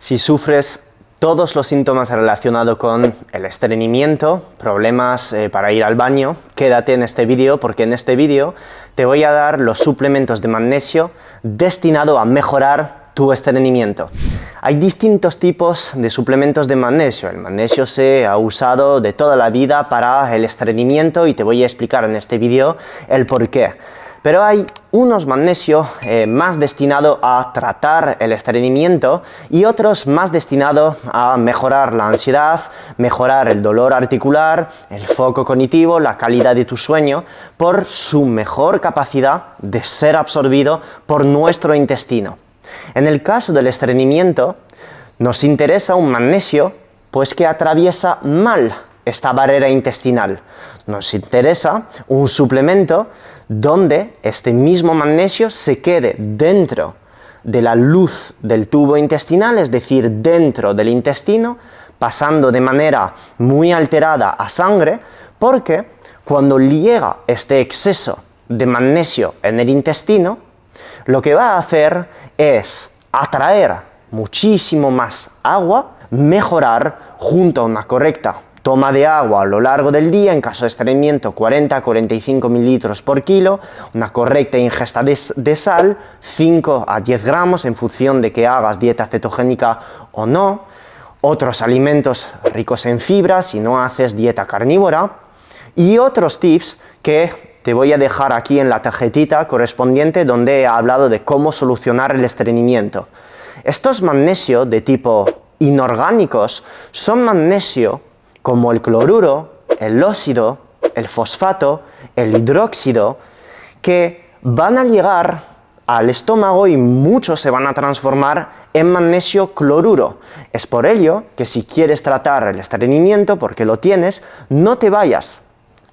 Si sufres todos los síntomas relacionados con el estreñimiento, problemas eh, para ir al baño, quédate en este vídeo porque en este vídeo te voy a dar los suplementos de magnesio destinado a mejorar tu estreñimiento. Hay distintos tipos de suplementos de magnesio. El magnesio se ha usado de toda la vida para el estreñimiento y te voy a explicar en este vídeo el por qué pero hay unos magnesio eh, más destinado a tratar el estreñimiento y otros más destinado a mejorar la ansiedad, mejorar el dolor articular, el foco cognitivo, la calidad de tu sueño, por su mejor capacidad de ser absorbido por nuestro intestino. En el caso del estreñimiento, nos interesa un magnesio pues que atraviesa mal esta barrera intestinal. Nos interesa un suplemento donde este mismo magnesio se quede dentro de la luz del tubo intestinal, es decir, dentro del intestino, pasando de manera muy alterada a sangre, porque cuando llega este exceso de magnesio en el intestino, lo que va a hacer es atraer muchísimo más agua, mejorar junto a una correcta Toma de agua a lo largo del día, en caso de estreñimiento 40 a 45 mililitros por kilo, una correcta ingesta de, sal, 5 a 10 gramos en función de que hagas dieta cetogénica o no, otros alimentos ricos en fibra si no haces dieta carnívora y otros tips que te voy a dejar aquí en la tarjetita correspondiente donde he hablado de cómo solucionar el estreñimiento. Estos magnesio de tipo inorgánicos son magnesio como el cloruro, el óxido, el fosfato, el hidróxido, que van a llegar al estómago y muchos se van a transformar en magnesio cloruro. Es por ello que si quieres tratar el estreñimiento, porque lo tienes, no te vayas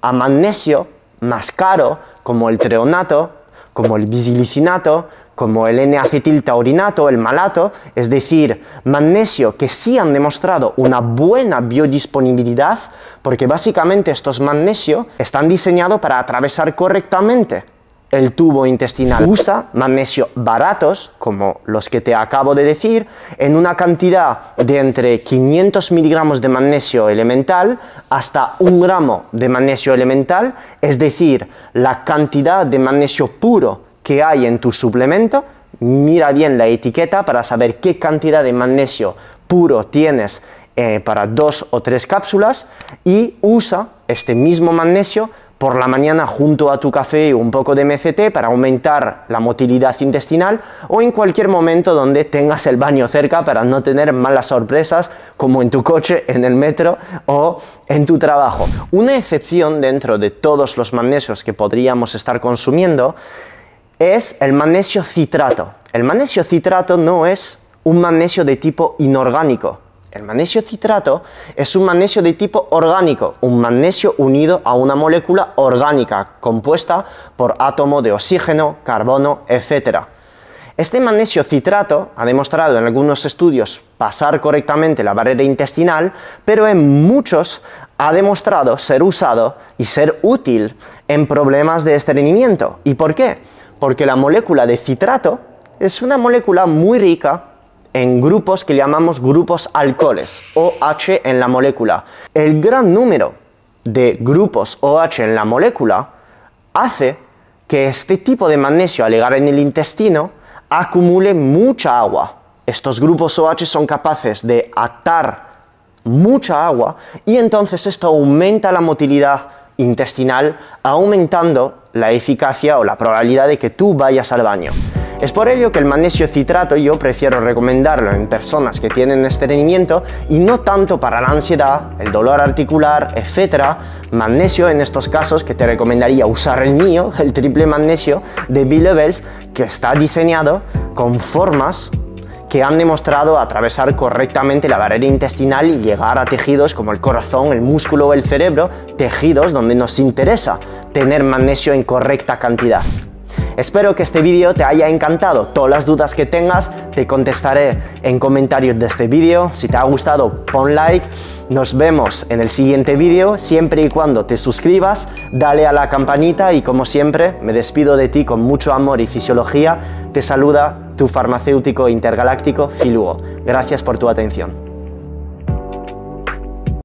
a magnesio más caro, como el treonato, como el bisilicinato, como el n taurinato, el malato, es decir, magnesio, que sí han demostrado una buena biodisponibilidad, porque básicamente estos magnesio están diseñados para atravesar correctamente el tubo intestinal. Usa magnesio baratos, como los que te acabo de decir, en una cantidad de entre 500 miligramos de magnesio elemental hasta un gramo de magnesio elemental, es decir, la cantidad de magnesio puro que hay en tu suplemento, mira bien la etiqueta para saber qué cantidad de magnesio puro tienes eh, para dos o tres cápsulas y usa este mismo magnesio por la mañana junto a tu café y un poco de MCT para aumentar la motilidad intestinal o en cualquier momento donde tengas el baño cerca para no tener malas sorpresas como en tu coche, en el metro o en tu trabajo. Una excepción dentro de todos los magnesios que podríamos estar consumiendo es el magnesio citrato. El magnesio citrato no es un magnesio de tipo inorgánico. El magnesio citrato es un magnesio de tipo orgánico, un magnesio unido a una molécula orgánica compuesta por átomo de oxígeno, carbono, etc. Este magnesio citrato ha demostrado en algunos estudios pasar correctamente la barrera intestinal, pero en muchos ha demostrado ser usado y ser útil en problemas de estreñimiento. ¿Y por qué? Porque la molécula de citrato es una molécula muy rica en grupos que llamamos grupos alcoholes, OH en la molécula. El gran número de grupos OH en la molécula hace que este tipo de magnesio al llegar en el intestino acumule mucha agua. Estos grupos OH son capaces de atar mucha agua y entonces esto aumenta la motilidad intestinal, aumentando la eficacia o la probabilidad de que tú vayas al baño. Es por ello que el magnesio citrato yo prefiero recomendarlo en personas que tienen estreñimiento y no tanto para la ansiedad, el dolor articular, etc. Magnesio en estos casos que te recomendaría usar el mío, el triple magnesio de B-Levels, que está diseñado con formas han demostrado atravesar correctamente la barrera intestinal y llegar a tejidos como el corazón, el músculo o el cerebro, tejidos donde nos interesa tener magnesio en correcta cantidad. Espero que este vídeo te haya encantado. Todas las dudas que tengas te contestaré en comentarios de este vídeo. Si te ha gustado, pon like. Nos vemos en el siguiente vídeo. Siempre y cuando te suscribas, dale a la campanita y como siempre, me despido de ti con mucho amor y fisiología. Te saluda tu farmacéutico intergaláctico Filuo. Gracias por tu atención.